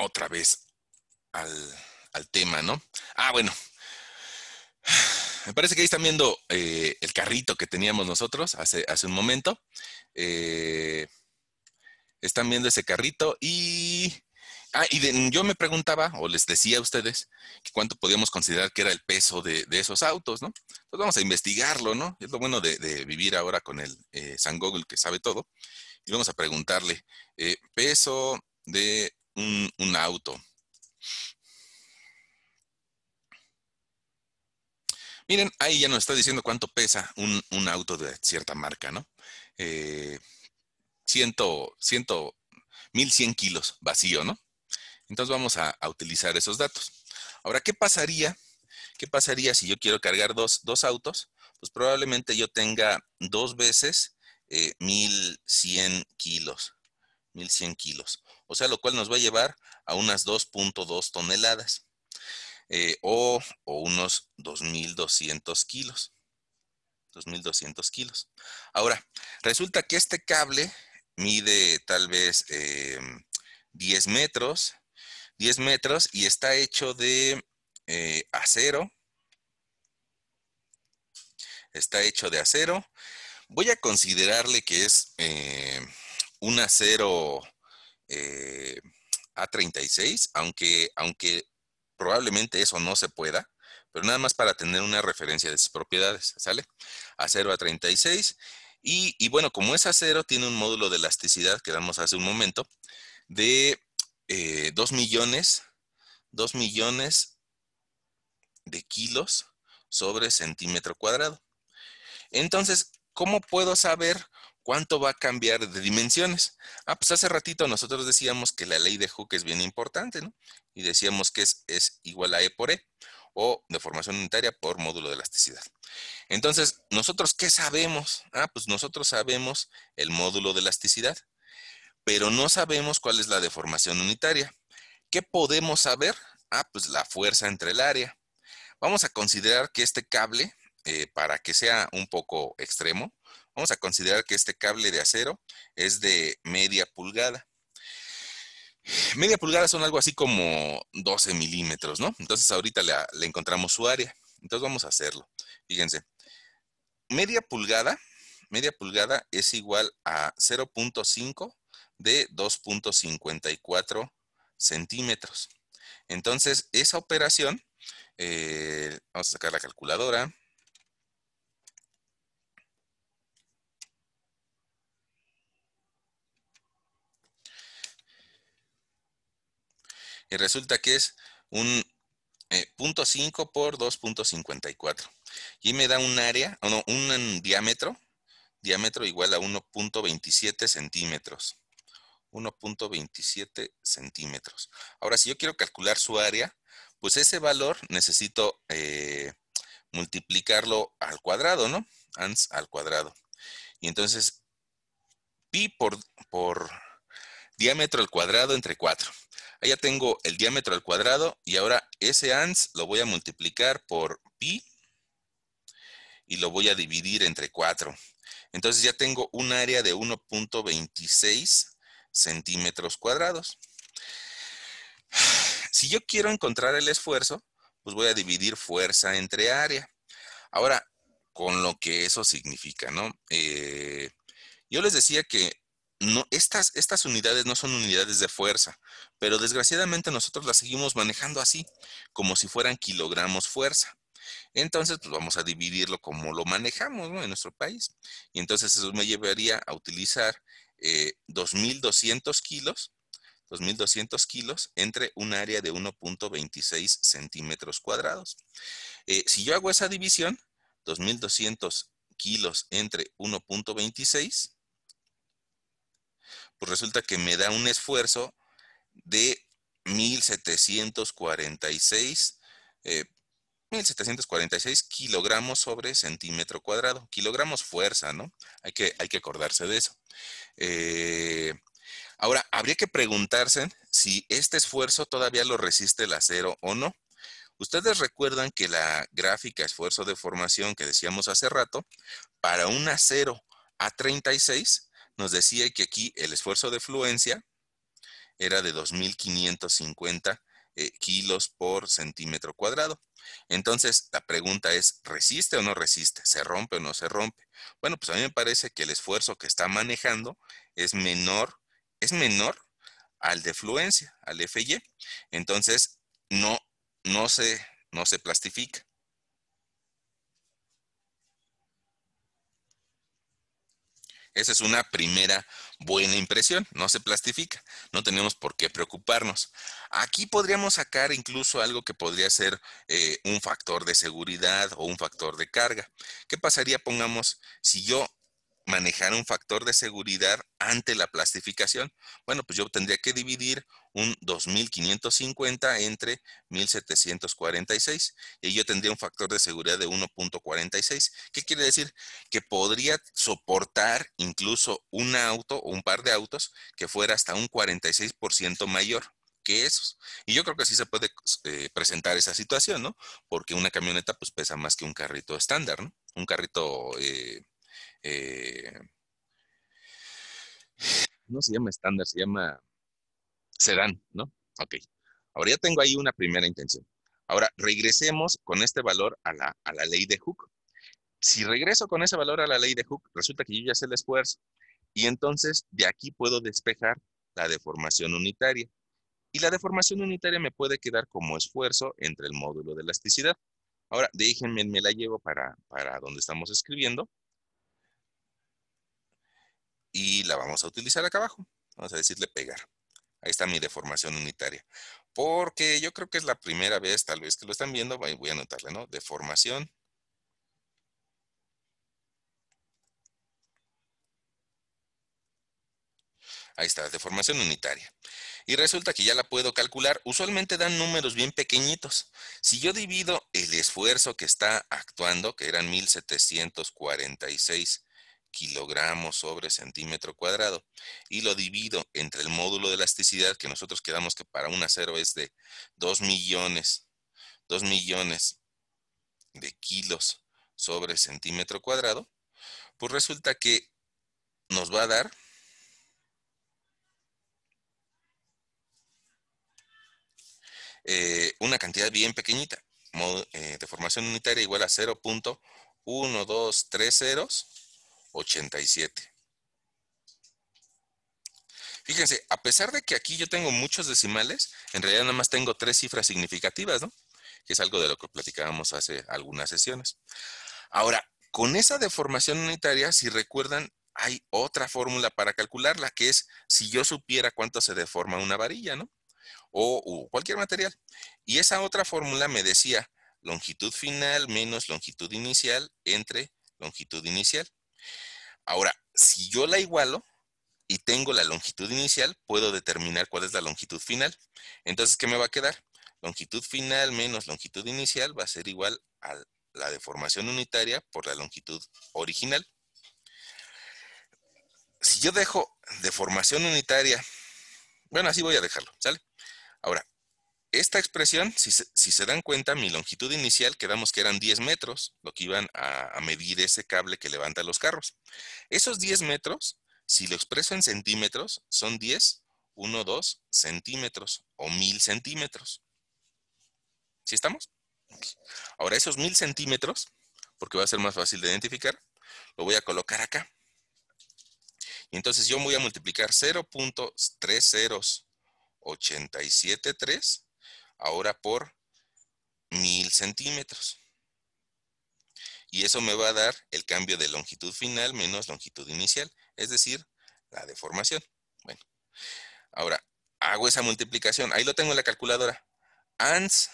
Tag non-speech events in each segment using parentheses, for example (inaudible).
otra vez al, tema, ¿no? Ah, bueno. Me parece que ahí están viendo eh, el carrito que teníamos nosotros hace, hace un momento. Eh, están viendo ese carrito y... Ah, y yo me preguntaba, o les decía a ustedes, cuánto podíamos considerar que era el peso de, esos autos, ¿no? Entonces pues vamos a investigarlo, ¿no? Es lo bueno de, vivir ahora con el eh, San Google que sabe todo. Y vamos a preguntarle, peso de un, auto. Miren, ahí ya nos está diciendo cuánto pesa un, auto de cierta marca, ¿no? Eh, ciento, 1100 kilos vacío, ¿no? Entonces vamos a, utilizar esos datos. Ahora, ¿qué pasaría? ¿Qué pasaría si yo quiero cargar dos, dos autos? Pues probablemente yo tenga dos veces 1100 eh, kilos. 1100 kilos o sea, lo cual nos va a llevar a unas 2.2 toneladas eh, o, o unos 2.200 kilos. 2.200 kilos. Ahora, resulta que este cable mide tal vez 10 eh, metros, 10 metros y está hecho de eh, acero. Está hecho de acero. Voy a considerarle que es un acero eh, A36, aunque, aunque probablemente eso no se pueda, pero nada más para tener una referencia de sus propiedades, ¿sale? A 0 A36. Y, bueno, como es acero, tiene un módulo de elasticidad que damos hace un momento de 2 eh, millones, 2 millones de kilos sobre centímetro cuadrado. Entonces, ¿cómo puedo saber ¿Cuánto va a cambiar de dimensiones? Ah, pues hace ratito nosotros decíamos que la ley de Hooke es bien importante, ¿no? Y decíamos que es, igual a E por E o deformación unitaria por módulo de elasticidad. Entonces, ¿nosotros qué sabemos? Ah, pues nosotros sabemos el módulo de elasticidad, pero no sabemos cuál es la deformación unitaria. ¿Qué podemos saber? Ah, pues la fuerza entre el área. Vamos a considerar que este cable, eh, para que sea un poco extremo, Vamos a considerar que este cable de acero es de media pulgada. Media pulgada son algo así como 12 milímetros, ¿no? Entonces ahorita le, encontramos su área. Entonces vamos a hacerlo. Fíjense, media pulgada, media pulgada es igual a 0.5 de 2.54 centímetros. Entonces, esa operación, eh, vamos a sacar la calculadora, y resulta que es un eh, 0.5 por 2.54. Y me da un área, o no, un, diámetro, diámetro igual a 1.27 centímetros. 1.27 centímetros. Ahora, si yo quiero calcular su área, pues ese valor necesito eh, multiplicarlo al cuadrado, ¿no? al cuadrado. Y entonces, pi por, por diámetro al cuadrado entre 4. Ahí tengo el diámetro al cuadrado y ahora ese ans lo voy a multiplicar por pi y lo voy a dividir entre 4. Entonces ya tengo un área de 1.26 centímetros cuadrados. (sighs) Si yo quiero encontrar el esfuerzo, pues voy a dividir fuerza entre área. Ahora, con lo que eso significa, ¿no? Eh, yo les decía que estas, unidades no son unidades de fuerza, pero desgraciadamente nosotros las seguimos manejando así, como si fueran kilogramos fuerza. Entonces, pues vamos a dividirlo como lo manejamos en nuestro país. Y entonces eso me llevaría a utilizar 2.200 eh, kilos, 2.200 kilos entre un área de 1.26 centímetros cuadrados. Eh, si yo hago esa división, 2.200 kilos entre 1.26 pues resulta que me da un esfuerzo de 1746, eh, kilogramos sobre centímetro cuadrado. Kilogramos fuerza, ¿no? Hay que, hay que acordarse de eso. Eh, ahora, habría que preguntarse si este esfuerzo todavía lo resiste el acero o no. Ustedes recuerdan que la gráfica esfuerzo de formación que decíamos hace rato, para un acero A36 nos decía que aquí el esfuerzo de fluencia era de 2,550 eh, kilos por centímetro cuadrado. Entonces, la pregunta es, ¿resiste o no resiste? ¿Se rompe o no se rompe? Bueno, pues a mí me parece que el esfuerzo que está manejando es menor, es menor al de fluencia, al FY. E. Entonces, no, no, se, no se plastifica. Esa es una primera buena impresión, no se plastifica, no tenemos por qué preocuparnos. Aquí podríamos sacar incluso algo que podría ser eh, un factor de seguridad o un factor de carga. ¿Qué pasaría, pongamos, si yo manejar un factor de seguridad ante la plastificación? Bueno, pues yo tendría que dividir un 2550 entre 1746 y yo tendría un factor de seguridad de 1.46. ¿Qué quiere decir? Que podría soportar incluso un auto o un par de autos que fuera hasta un 46% mayor que esos. Y yo creo que sí se puede eh, presentar esa situación, ¿no? Porque una camioneta pues pesa más que un carrito estándar, ¿no? Un carrito eh, no eh, se llama estándar, se llama sedán, ¿no? Ok. Ahora ya tengo ahí una primera intención. Ahora, regresemos con este valor a la, ley de Hooke. Si regreso con ese valor a la ley de Hooke, resulta que yo ya sé el esfuerzo. Y entonces, de aquí puedo despejar la deformación unitaria. Y la deformación unitaria me puede quedar como esfuerzo entre el módulo de elasticidad. Ahora, déjenme, me la llevo para, para donde estamos escribiendo y la vamos a utilizar acá abajo. Vamos a decirle pegar. Ahí está mi deformación unitaria. Porque yo creo que es la primera vez, tal vez que lo están viendo, voy a anotarle, ¿no? Deformación. Ahí está, deformación unitaria. Y resulta que ya la puedo calcular. Usualmente dan números bien pequeñitos. Si yo divido el esfuerzo que está actuando, que eran 1746 kilogramos sobre centímetro cuadrado y lo divido entre el módulo de elasticidad que nosotros quedamos que para un acero es de 2 millones, 2 millones de kilos sobre centímetro cuadrado, pues resulta que nos va a dar eh, una cantidad bien pequeñita, eh, de formación unitaria igual a 0.1230 87. Fíjense, a pesar de que aquí yo tengo muchos decimales, en realidad nada más tengo tres cifras significativas, ¿no? Que es algo de lo que platicábamos hace algunas sesiones. Ahora, con esa deformación unitaria, si recuerdan, hay otra fórmula para calcularla, que es si yo supiera cuánto se deforma una varilla, ¿no? O, o cualquier material. Y esa otra fórmula me decía longitud final menos longitud inicial entre longitud inicial. Ahora, si yo la igualo y tengo la longitud inicial, puedo determinar cuál es la longitud final. Entonces, ¿qué me va a quedar? Longitud final menos longitud inicial va a ser igual a la deformación unitaria por la longitud original. Si yo dejo deformación unitaria, bueno, así voy a dejarlo, ¿sale? Ahora, esta expresión, si se, dan cuenta, mi longitud inicial quedamos que eran 10 metros, lo que iban a, a medir ese cable que levanta los carros. Esos 10 metros, si lo expreso en centímetros, son 10, 1, 2 centímetros o 1000 centímetros. ¿Sí estamos? Ahora esos 1000 centímetros, porque va a ser más fácil de identificar, lo voy a colocar acá. Y entonces yo voy a multiplicar 0.30873 ahora por 1000 centímetros. Y eso me va a dar el cambio de longitud final menos longitud inicial, es decir, la deformación. Bueno, ahora hago esa multiplicación. Ahí lo tengo en la calculadora. Ans,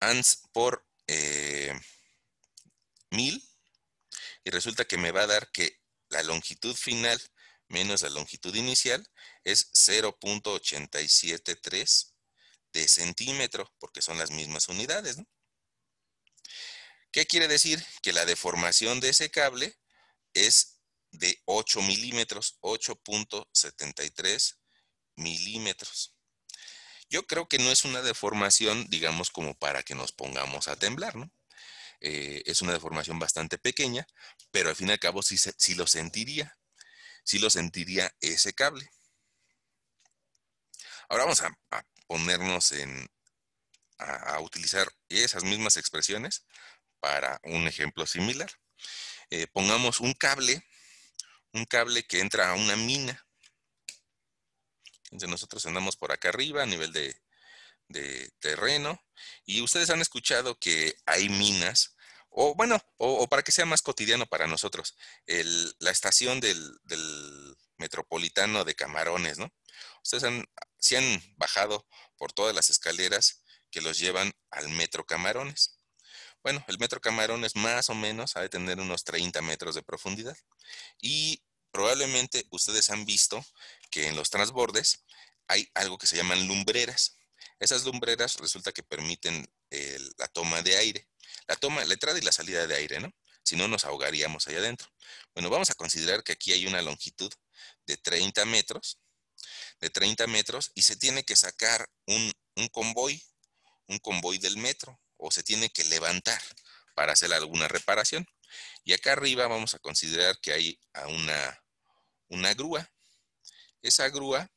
ans por 1000 eh, y resulta que me va a dar que la longitud final menos la longitud inicial es 0.873 de centímetro, porque son las mismas unidades. ¿Qué quiere decir? Que la deformación de ese cable es de 8 milímetros, 8.73 milímetros. Yo creo que no es una deformación, digamos, como para que nos pongamos a temblar, ¿no? Eh, es una deformación bastante pequeña, pero al fin y al cabo sí lo sentiría si lo sentiría ese cable. Ahora vamos a, ponernos en, a, utilizar esas mismas expresiones para un ejemplo similar. Eh, pongamos un cable, un cable que entra a una mina. Entonces nosotros andamos por acá arriba a nivel de, de terreno. Y ustedes han escuchado que hay minas o bueno, o, para que sea más cotidiano para nosotros, la estación del, metropolitano de Camarones, ¿no? Ustedes han, se han bajado por todas las escaleras que los llevan al metro Camarones. Bueno, el metro Camarones más o menos ha de tener unos 30 metros de profundidad y probablemente ustedes han visto que en los transbordes hay algo que se llaman lumbreras. Esas lumbreras resulta que permiten la toma de aire la toma, la entrada y la salida de aire, ¿no? Si no, nos ahogaríamos allá adentro. Bueno, vamos a considerar que aquí hay una longitud de 30 metros, de 30 metros, y se tiene que sacar un, convoy, un convoy del metro, o se tiene que levantar para hacer alguna reparación. Y acá arriba vamos a considerar que hay una, una grúa. Esa grúa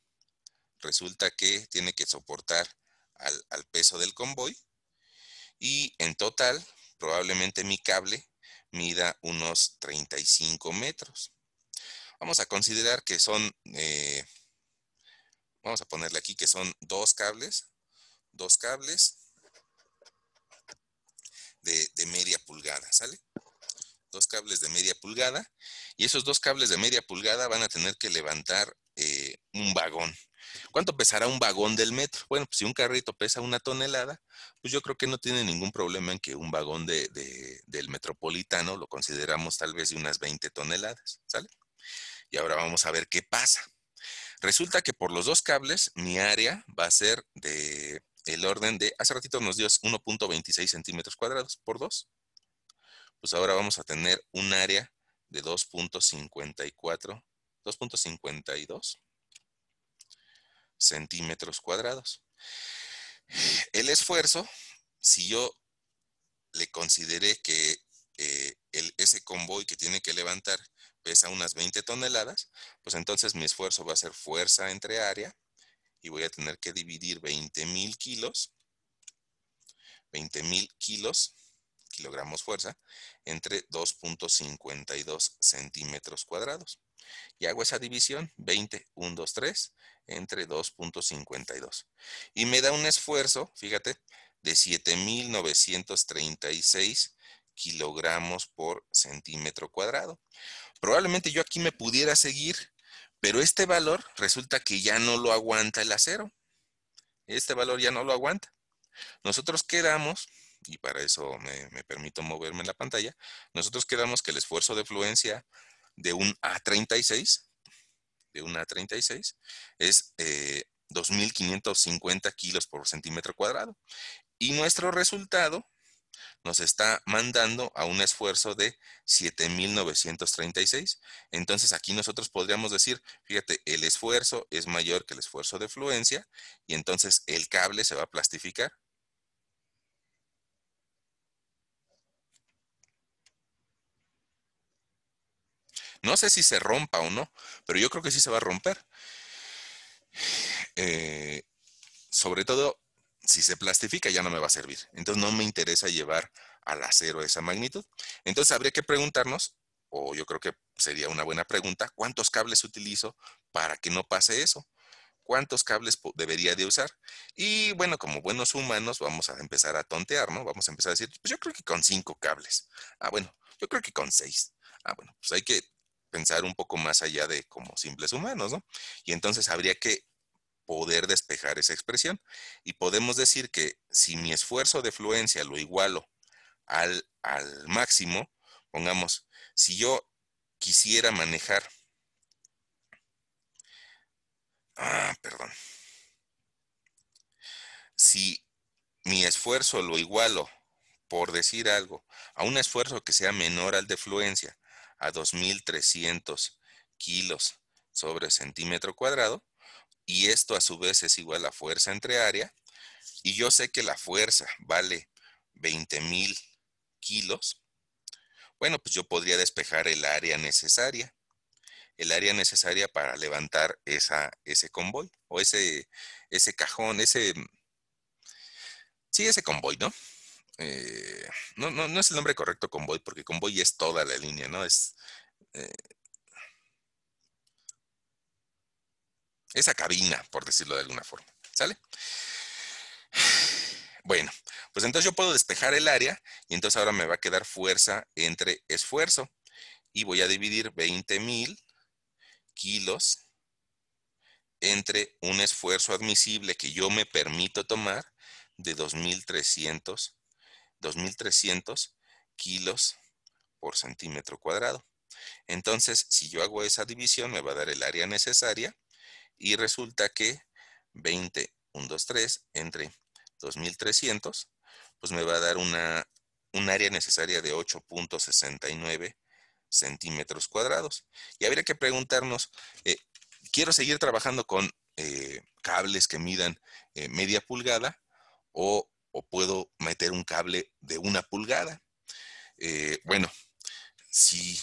resulta que tiene que soportar al peso del convoy y en total, probablemente mi cable mida unos 35 metros. Vamos a considerar que son, eh, vamos a ponerle aquí que son dos cables, dos cables de, media pulgada, ¿sale? Dos cables de media pulgada y esos dos cables de media pulgada van a tener que levantar eh, un vagón. ¿Cuánto pesará un vagón del metro? Bueno, pues, si un carrito pesa una tonelada, pues yo creo que no tiene ningún problema en que un vagón del metropolitano lo consideramos tal vez de unas 20 toneladas, ¿sale? Y ahora vamos a ver qué pasa. Resulta que por los dos cables, mi área va a ser de el orden de, hace ratito nos dio 1.26 centímetros cuadrados por 2. Pues ahora vamos a tener un área de 2.54, 2.52 centímetros cuadrados. El esfuerzo, si yo le consideré que eh, ese convoy que tiene que levantar pesa unas 20 toneladas, pues entonces mi esfuerzo va a ser fuerza entre área y voy a tener que dividir 20.000 kilos, 20.000 kilos, kilogramos fuerza, entre 2.52 centímetros cuadrados. Y hago esa división, 20, 1, 2, 3, entre 2.52. Y me da un esfuerzo, fíjate, de 7,936 kilogramos por centímetro cuadrado. Probablemente yo aquí me pudiera seguir, pero este valor resulta que ya no lo aguanta el acero. Este valor ya no lo aguanta. Nosotros quedamos, y para eso me, me permito moverme en la pantalla, nosotros quedamos que el esfuerzo de fluencia de un A36, de un A36, es 2.550 eh, kilos por centímetro cuadrado. Y nuestro resultado nos está mandando a un esfuerzo de 7,936. Entonces aquí nosotros podríamos decir, fíjate, el esfuerzo es mayor que el esfuerzo de fluencia y entonces el cable se va a plastificar No sé si se rompa o no, pero yo creo que sí se va a romper. Eh, sobre todo, si se plastifica ya no me va a servir. Entonces no me interesa llevar al acero esa magnitud. Entonces habría que preguntarnos, o yo creo que sería una buena pregunta, ¿cuántos cables utilizo para que no pase eso? cuántos cables debería de usar. Y bueno, como buenos humanos vamos a empezar a tontear, ¿no? Vamos a empezar a decir, pues yo creo que con cinco cables. Ah, bueno, yo creo que con seis. Ah, bueno, pues hay que pensar un poco más allá de como simples humanos, ¿no? Y entonces habría que poder despejar esa expresión. Y podemos decir que si mi esfuerzo de fluencia lo igualo al, al máximo, pongamos, si yo quisiera manejar, ah, perdón, si mi esfuerzo lo igualo, por decir algo, a un esfuerzo que sea menor al de fluencia, a 2.300 kilos sobre centímetro cuadrado y esto a su vez es igual a fuerza entre área y yo sé que la fuerza vale 20.000 kilos, bueno, pues yo podría despejar el área necesaria, el área necesaria para levantar esa, ese convoy o ese, ese cajón, ese, sí, ese convoy, ¿no? Eh, no, no, es el nombre correcto convoy, porque convoy es toda la línea, ¿no? Es eh, esa cabina, por decirlo de alguna forma, ¿sale? Bueno, pues entonces yo puedo despejar el área y entonces ahora me va a quedar fuerza entre esfuerzo y voy a dividir 20.000 kilos entre un esfuerzo admisible que yo me permito tomar de 2,300 2.300 kilos por centímetro cuadrado. Entonces, si yo hago esa división, me va a dar el área necesaria y resulta que 20, 1, 2, 3, entre 2.300, pues me va a dar una, un área necesaria de 8.69 centímetros cuadrados. Y habría que preguntarnos, eh, quiero seguir trabajando con eh, cables que midan eh, media pulgada o o puedo meter un cable de una pulgada. Eh, bueno, si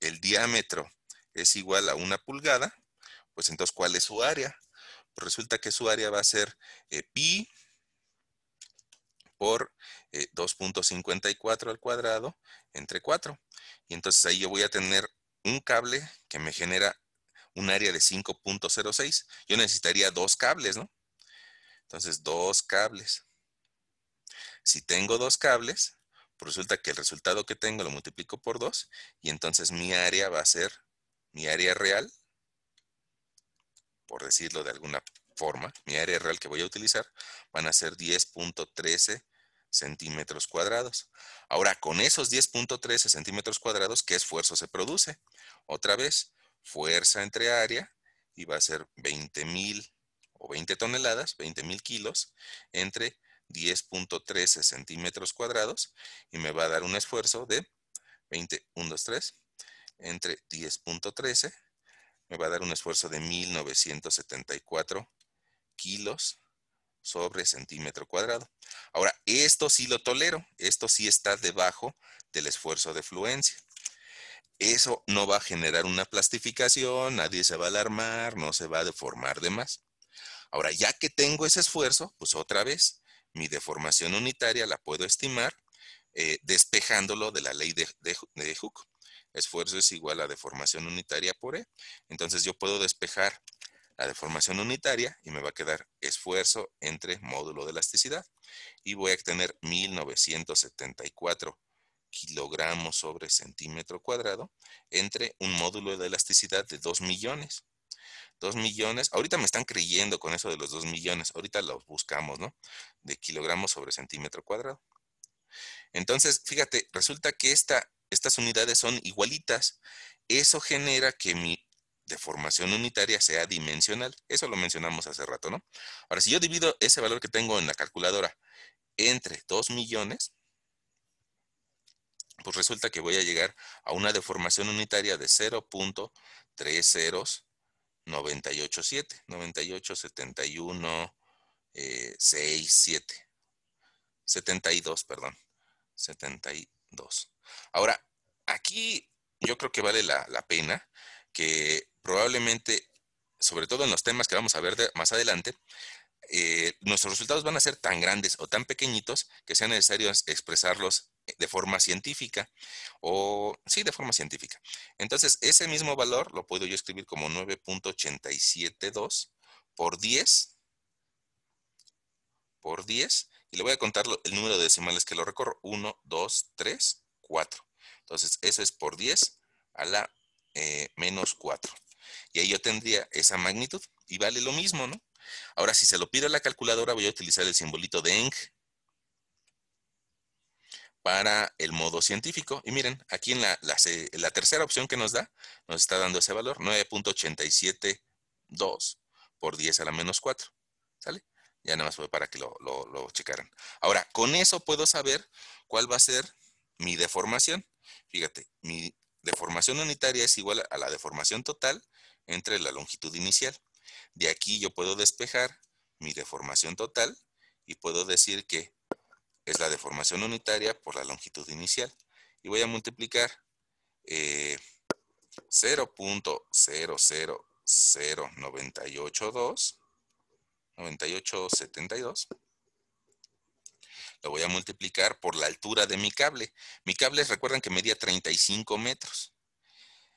el diámetro es igual a una pulgada, pues entonces, ¿cuál es su área? Pues resulta que su área va a ser eh, pi por 2.54 eh, al cuadrado entre 4. Y entonces ahí yo voy a tener un cable que me genera un área de 5.06. Yo necesitaría dos cables, ¿no? Entonces, dos cables. Si tengo dos cables, pues resulta que el resultado que tengo lo multiplico por dos y entonces mi área va a ser mi área real, por decirlo de alguna forma, mi área real que voy a utilizar van a ser 10.13 centímetros cuadrados. Ahora, con esos 10.13 centímetros cuadrados, ¿qué esfuerzo se produce? Otra vez, fuerza entre área y va a ser 20.000 o 20 toneladas, 20.000 kilos, entre 10.13 centímetros cuadrados y me va a dar un esfuerzo de 20, 1, 2, 3, entre 10.13 me va a dar un esfuerzo de 1974 kilos sobre centímetro cuadrado. Ahora, esto sí lo tolero, esto sí está debajo del esfuerzo de fluencia. Eso no va a generar una plastificación, nadie se va a alarmar, no se va a deformar de más. Ahora, ya que tengo ese esfuerzo, pues otra vez, mi deformación unitaria la puedo estimar eh, despejándolo de la ley de, de, Hooke. Esfuerzo es igual a deformación unitaria por E. Entonces yo puedo despejar la deformación unitaria y me va a quedar esfuerzo entre módulo de elasticidad. Y voy a tener 1974 kilogramos sobre centímetro cuadrado entre un módulo de elasticidad de 2 millones. 2 millones. Ahorita me están creyendo con eso de los 2 millones. Ahorita los buscamos, ¿no? De kilogramos sobre centímetro cuadrado. Entonces, fíjate, resulta que estas unidades son igualitas. Eso genera que mi deformación unitaria sea dimensional. Eso lo mencionamos hace rato, ¿no? Ahora, si yo divido ese valor que tengo en la calculadora entre 2 millones, pues resulta que voy a llegar a una deformación unitaria de 0.302 7. 98, 71, 6, 7, 72, perdón, 72. Ahora, aquí yo creo que vale la, pena que probablemente, sobre todo en los temas que vamos a ver más adelante, eh, nuestros resultados van a ser tan grandes o tan pequeñitos que sea necesario expresarlos de forma científica o sí, de forma científica. Entonces, ese mismo valor lo puedo yo escribir como 9.872 por 10 por 10 y le voy a contar el número de decimales que lo recorro. 1, 2, 3, 4. Entonces, eso es por 10 a la eh, menos 4. Y ahí yo tendría esa magnitud y vale lo mismo, ¿no? Ahora, si se lo pido a la calculadora, voy a utilizar el simbolito de Eng para el modo científico. Y miren, aquí en la, tercera opción que nos da, nos está dando ese valor, 9.872 por 10 a la menos 4. ¿Sale? Ya nada más fue para que lo, lo checaran. Ahora, con eso puedo saber cuál va a ser mi deformación. Fíjate, mi deformación unitaria es igual a la deformación total entre la longitud inicial. De aquí yo puedo despejar mi deformación total y puedo decir que es la deformación unitaria por la longitud inicial. Y voy a multiplicar 0.000982, eh, 9872. Lo voy a multiplicar por la altura de mi cable. Mi cable, recuerdan que medía 35 metros.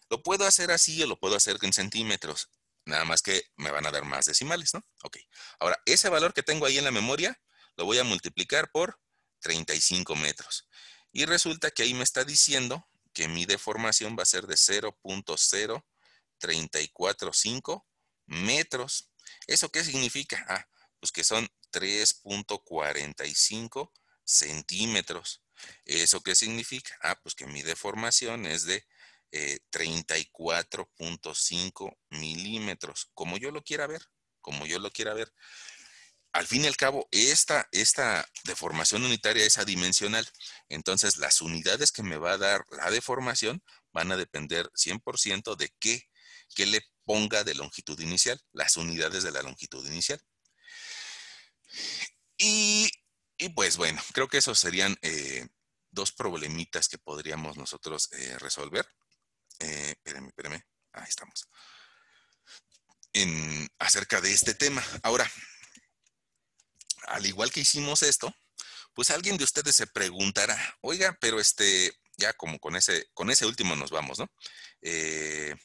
Lo puedo hacer así o lo puedo hacer en centímetros. Nada más que me van a dar más decimales, ¿no? Ok. Ahora, ese valor que tengo ahí en la memoria, lo voy a multiplicar por 35 metros. Y resulta que ahí me está diciendo que mi deformación va a ser de 0.0345 metros. ¿Eso qué significa? Ah, pues que son 3.45 centímetros. ¿Eso qué significa? Ah, pues que mi deformación es de 34.5 eh, milímetros, como yo lo quiera ver, como yo lo quiera ver al fin y al cabo, esta, esta deformación unitaria es adimensional. Entonces, las unidades que me va a dar la deformación van a depender 100% de qué, qué le ponga de longitud inicial, las unidades de la longitud inicial. Y, pues bueno, creo que esos serían eh, dos problemitas que podríamos nosotros eh, resolver. Eh, espérame, espérame, ahí estamos. acerca de este tema. Ahora, al igual que hicimos esto, pues alguien de ustedes se preguntará, oiga, pero este, ya como con ese, con ese último nos vamos, ¿no? Eh,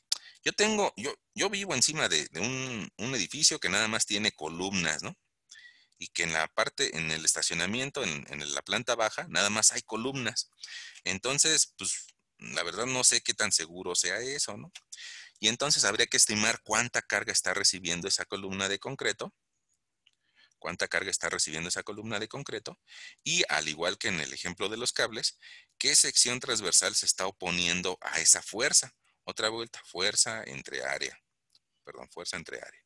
yo tengo, yo, yo vivo encima de, un, edificio que nada más tiene columnas, ¿no? Y que en la parte, en el estacionamiento, en la planta baja, nada más hay columnas. Entonces, pues, la verdad no sé qué tan seguro sea eso, ¿no? Y entonces habría que estimar cuánta carga está recibiendo esa columna de concreto cuánta carga está recibiendo esa columna de concreto y, al igual que en el ejemplo de los cables, qué sección transversal se está oponiendo a esa fuerza. Otra vuelta, fuerza entre área. Perdón, fuerza entre área.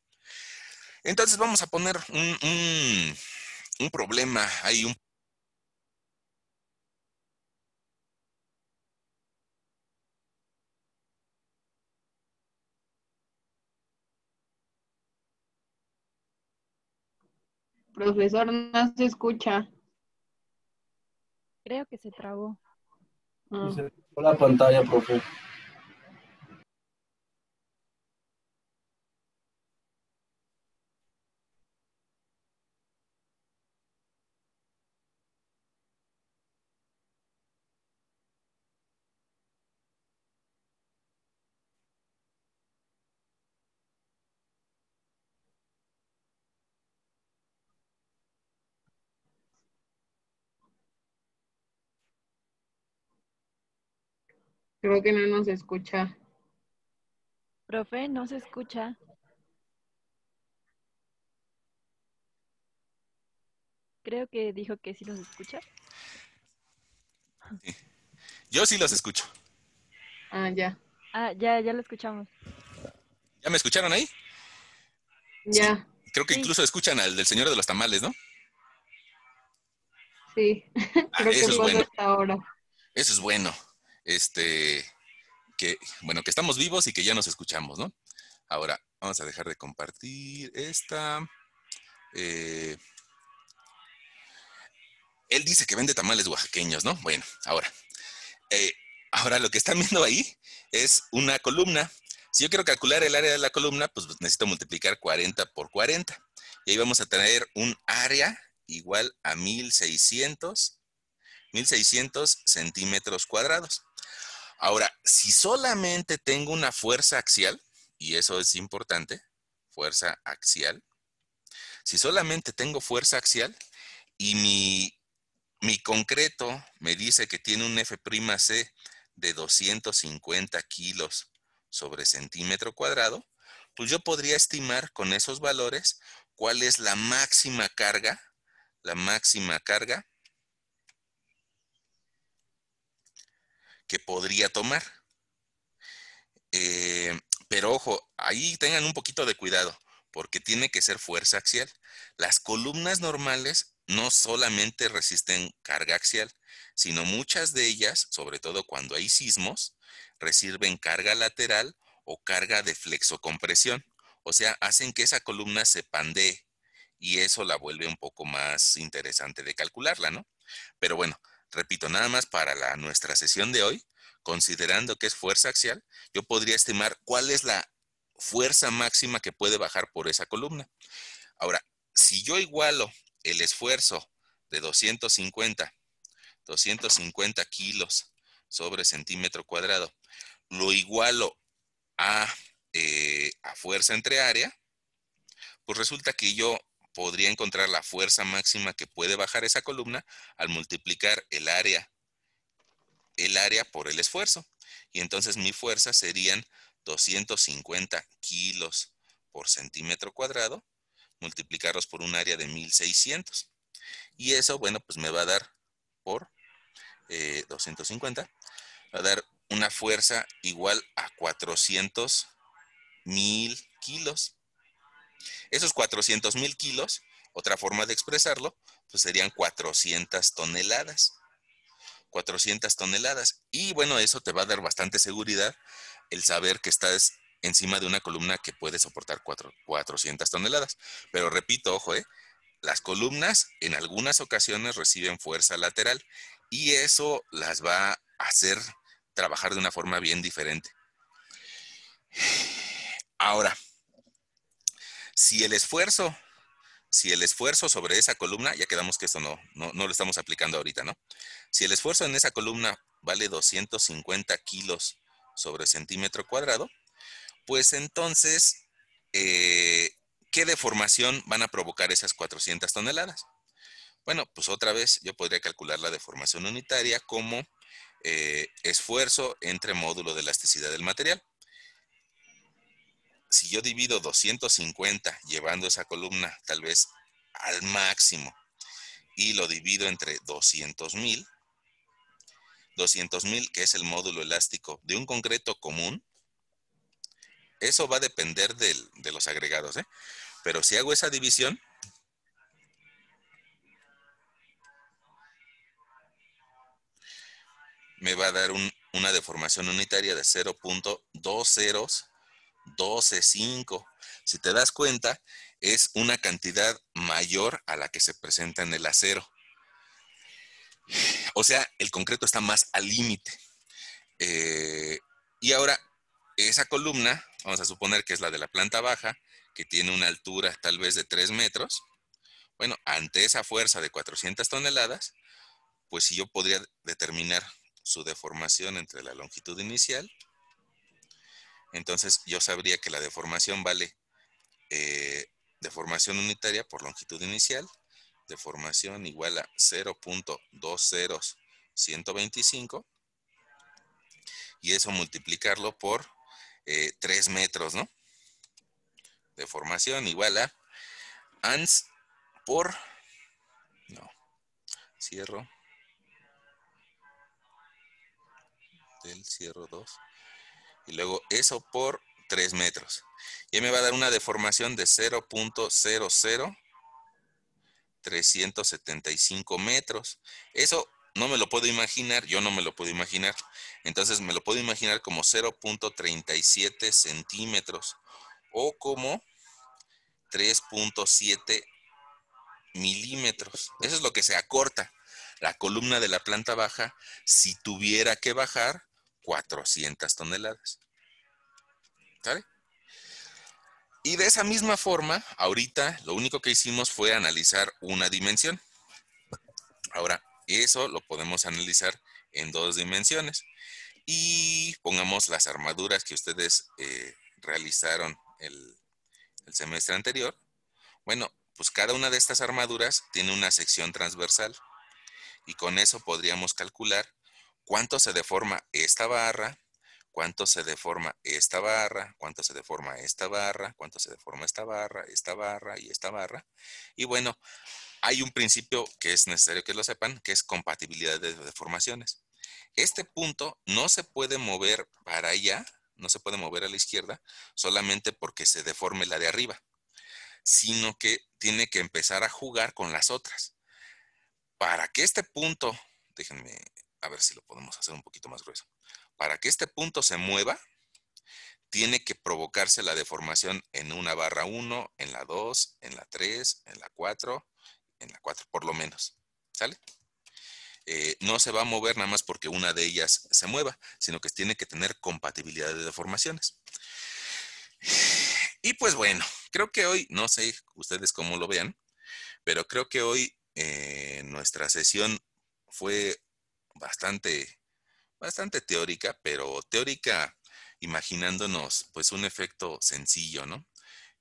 Entonces vamos a poner un, un problema, hay un Profesor, no se escucha. Creo que se trabó. Ah. Se trabó la pantalla, profe. Creo que no nos escucha. Profe, no se escucha. Creo que dijo que sí nos escucha. Yo sí los escucho. Ah, ya. Ah, ya, ya lo escuchamos. ¿Ya me escucharon ahí? Ya. Creo que incluso escuchan al del señor de los tamales, ¿no? Sí, (laughs) creo ah, que es bueno. hasta ahora. Eso es bueno este, que, bueno, que estamos vivos y que ya nos escuchamos, ¿no? Ahora, vamos a dejar de compartir esta. Eh, él dice que vende tamales oaxaqueños, ¿no? Bueno, ahora. Eh, ahora lo que están viendo ahí es una columna. Si yo quiero calcular el área de la columna, pues necesito multiplicar 40 por 40. Y ahí vamos a tener un área igual a 1600 1600 centímetros cuadrados. Ahora, si solamente tengo una fuerza axial, y eso es importante, fuerza axial, si solamente tengo fuerza axial y mi, concreto me dice que tiene un F'C de 250 kilos sobre centímetro cuadrado, pues yo podría estimar con esos valores cuál es la máxima carga, la máxima carga que podría tomar. Eh, pero ojo, ahí tengan un poquito de cuidado, porque tiene que ser fuerza axial. Las columnas normales no solamente resisten carga axial, sino muchas de ellas, sobre todo cuando hay sismos, reciben carga lateral o carga de flexocompresión. O sea, hacen que esa columna se pandee y eso la vuelve un poco más interesante de calcularla, ¿no? Pero bueno, Repito, nada más para la, nuestra sesión de hoy, considerando que es fuerza axial, yo podría estimar cuál es la fuerza máxima que puede bajar por esa columna. Ahora, si yo igualo el esfuerzo de 250, 250 kilos sobre centímetro cuadrado, lo igualo a, eh, a fuerza entre área, pues resulta que yo podría encontrar la fuerza máxima que puede bajar esa columna al multiplicar el área, el área por el esfuerzo. Y entonces mi fuerza serían 250 kilos por centímetro cuadrado, multiplicarlos por un área de 1600. Y eso, bueno, pues me va a dar por 250, eh, va a dar una fuerza igual a 400 mil kilos. Esos 400 mil kilos, otra forma de expresarlo, pues serían 400 toneladas. 400 toneladas. Y bueno, eso te va a dar bastante seguridad el saber que estás encima de una columna que puede soportar 400 toneladas. Pero repito, ojo, eh, las columnas en algunas ocasiones reciben fuerza lateral y eso las va a hacer trabajar de una forma bien diferente. Ahora, si el esfuerzo, si el esfuerzo sobre esa columna, ya quedamos que esto no, no, lo estamos aplicando ahorita, ¿no? Si el esfuerzo en esa columna vale 250 kilos sobre centímetro cuadrado, pues entonces, eh, ¿qué deformación van a provocar esas 400 toneladas? Bueno, pues otra vez yo podría calcular la deformación unitaria como eh, esfuerzo entre módulo de elasticidad del material si yo divido 250 llevando esa columna tal vez al máximo y lo divido entre 200.000, 200.000 que es el módulo elástico de un concreto común, eso va a depender de los agregados. ¿eh? Pero si hago esa división, me va a dar una deformación unitaria de 0.20 12, 5. Si te das cuenta, es una cantidad mayor a la que se presenta en el acero. O sea, el concreto está más al límite. Eh, y ahora, esa columna, vamos a suponer que es la de la planta baja, que tiene una altura tal vez de 3 metros. Bueno, ante esa fuerza de 400 toneladas, pues si yo podría determinar su deformación entre la longitud inicial entonces yo sabría que la deformación vale eh, deformación unitaria por longitud inicial, deformación igual a 0.20125 y eso multiplicarlo por 3 eh, metros, ¿no? Deformación igual a ans por, no, cierro, del cierro 2 y luego eso por 3 metros. Y me va a dar una deformación de 0.00375 metros. Eso no me lo puedo imaginar, yo no me lo puedo imaginar. Entonces me lo puedo imaginar como 0.37 centímetros o como 3.7 milímetros. Eso es lo que se acorta. La columna de la planta baja, si tuviera que bajar, 400 toneladas. ¿Sale? Y de esa misma forma, ahorita lo único que hicimos fue analizar una dimensión. Ahora, eso lo podemos analizar en dos dimensiones. Y pongamos las armaduras que ustedes eh, realizaron el semestre anterior. Bueno, pues cada una de estas armaduras tiene una sección transversal. Y con eso podríamos calcular ¿Cuánto se deforma esta barra? ¿Cuánto se deforma esta barra? ¿Cuánto se deforma esta barra? ¿Cuánto se deforma esta barra? Esta barra y esta barra. Y bueno, hay un principio que es necesario que lo sepan, que es compatibilidad de deformaciones. Este punto no se puede mover para allá, no se puede mover a la izquierda, solamente porque se deforme la de arriba, sino que tiene que empezar a jugar con las otras. Para que este punto, déjenme a ver si lo podemos hacer un poquito más grueso. Para que este punto se mueva, tiene que provocarse la deformación en una barra 1, en la 2, en la 3, en la 4, en la 4, por lo menos. ¿Sale? Eh, no se va a mover nada más porque una de ellas se mueva, sino que tiene que tener compatibilidad de deformaciones. Y pues bueno, creo que hoy, no sé ustedes cómo lo vean, pero creo que hoy eh, nuestra sesión fue bastante, bastante teórica, pero teórica imaginándonos pues un efecto sencillo, ¿no?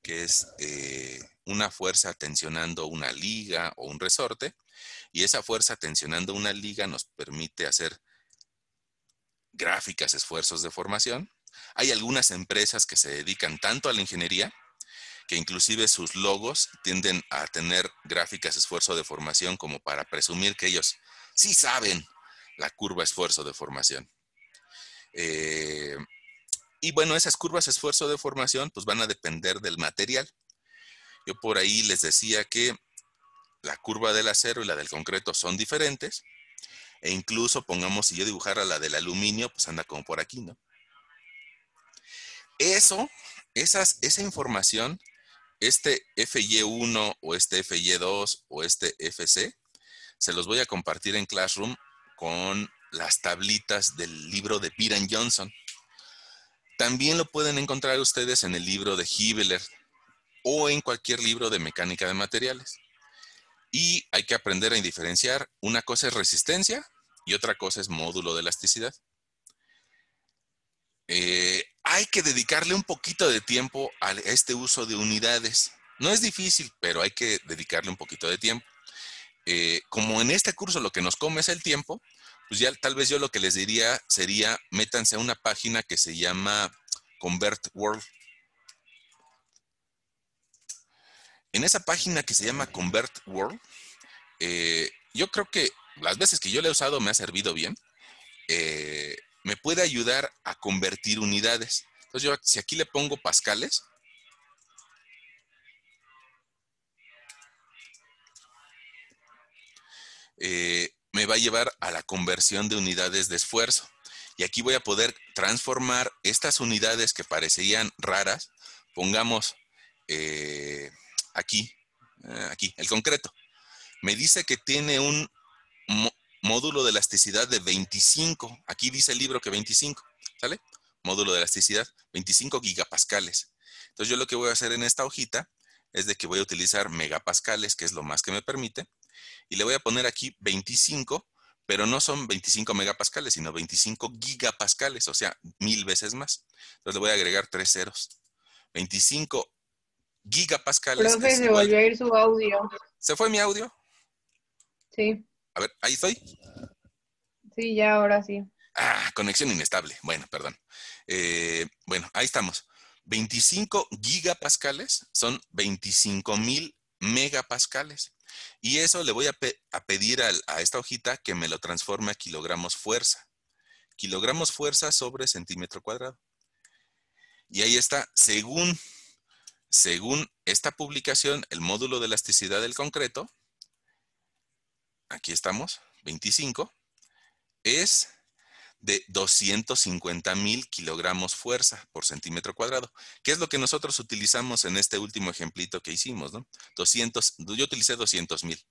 Que es eh, una fuerza tensionando una liga o un resorte y esa fuerza tensionando una liga nos permite hacer gráficas, esfuerzos de formación. Hay algunas empresas que se dedican tanto a la ingeniería que inclusive sus logos tienden a tener gráficas, esfuerzo de formación como para presumir que ellos sí saben la curva esfuerzo de formación. Eh, y bueno, esas curvas esfuerzo de formación pues van a depender del material. Yo por ahí les decía que la curva del acero y la del concreto son diferentes. E incluso, pongamos, si yo dibujara la del aluminio, pues anda como por aquí, ¿no? Eso, esa información, este FY1 o este FY2 o este FC, se los voy a compartir en Classroom con las tablitas del libro de Piran Johnson. También lo pueden encontrar ustedes en el libro de Hibbeler o en cualquier libro de mecánica de materiales. Y hay que aprender a diferenciar. Una cosa es resistencia y otra cosa es módulo de elasticidad. Eh, hay que dedicarle un poquito de tiempo a este uso de unidades. No es difícil, pero hay que dedicarle un poquito de tiempo. Eh, como en este curso lo que nos come es el tiempo, pues ya tal vez yo lo que les diría sería, métanse a una página que se llama Convert World. En esa página que se llama Convert World, eh, yo creo que las veces que yo la he usado me ha servido bien. Eh, me puede ayudar a convertir unidades. Entonces yo, si aquí le pongo pascales, Eh, me va a llevar a la conversión de unidades de esfuerzo. Y aquí voy a poder transformar estas unidades que parecerían raras, pongamos eh, aquí, eh, aquí, el concreto. Me dice que tiene un módulo de elasticidad de 25. Aquí dice el libro que 25, ¿sale? Módulo de elasticidad, 25 gigapascales. Entonces yo lo que voy a hacer en esta hojita es de que voy a utilizar megapascales, que es lo más que me permite, y le voy a poner aquí 25, pero no son 25 megapascales, sino 25 gigapascales, o sea, mil veces más. Entonces le voy a agregar tres ceros. 25 gigapascales. que se volvió a ir su audio. ¿Se fue mi audio? Sí. A ver, ¿ahí estoy? Sí, ya ahora sí. Ah, conexión inestable. Bueno, perdón. Eh, bueno, ahí estamos. 25 gigapascales son 25 mil megapascales. Y eso le voy a, pedir a, esta hojita que me lo transforme a kilogramos fuerza. Kilogramos fuerza sobre centímetro cuadrado. Y ahí está, según, según esta publicación, el módulo de elasticidad del concreto, aquí estamos, 25, es de 250 mil kilogramos fuerza por centímetro cuadrado, que es lo que nosotros utilizamos en este último ejemplito que hicimos, ¿no? 200, yo utilicé 200 mil.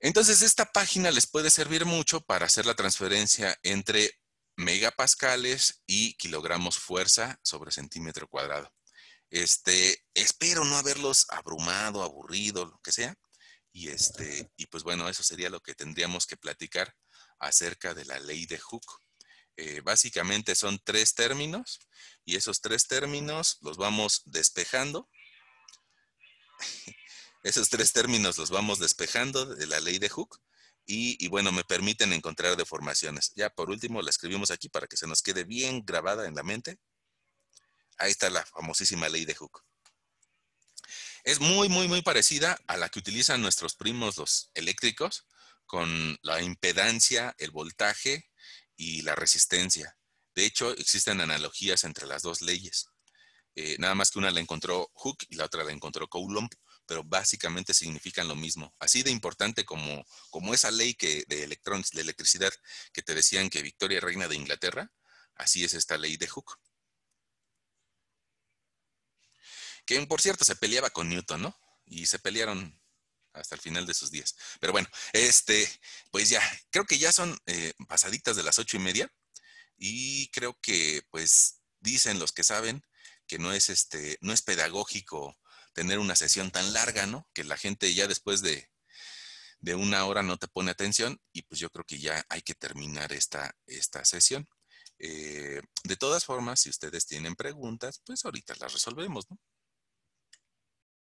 Entonces, esta página les puede servir mucho para hacer la transferencia entre megapascales y kilogramos fuerza sobre centímetro cuadrado. Este, espero no haberlos abrumado, aburrido, lo que sea. Y, este, y pues bueno, eso sería lo que tendríamos que platicar acerca de la ley de Hooke. Eh, básicamente son tres términos y esos tres términos los vamos despejando. (laughs) esos tres términos los vamos despejando de la ley de Hooke y, y, bueno, me permiten encontrar deformaciones. Ya por último la escribimos aquí para que se nos quede bien grabada en la mente. Ahí está la famosísima ley de Hooke. Es muy, muy, muy parecida a la que utilizan nuestros primos los eléctricos, con la impedancia, el voltaje y la resistencia. De hecho, existen analogías entre las dos leyes. Eh, nada más que una la encontró Hooke y la otra la encontró Coulomb, pero básicamente significan lo mismo. Así de importante como, como esa ley que, de, electrones, de electricidad que te decían que Victoria reina de Inglaterra, así es esta ley de Hooke. Que por cierto se peleaba con Newton, ¿no? Y se pelearon hasta el final de sus días. Pero bueno, este, pues ya, creo que ya son eh, pasaditas de las ocho y media y creo que pues dicen los que saben que no es este, no es pedagógico tener una sesión tan larga, ¿no? Que la gente ya después de, de una hora no te pone atención y pues yo creo que ya hay que terminar esta, esta sesión. Eh, de todas formas, si ustedes tienen preguntas, pues ahorita las resolvemos, ¿no?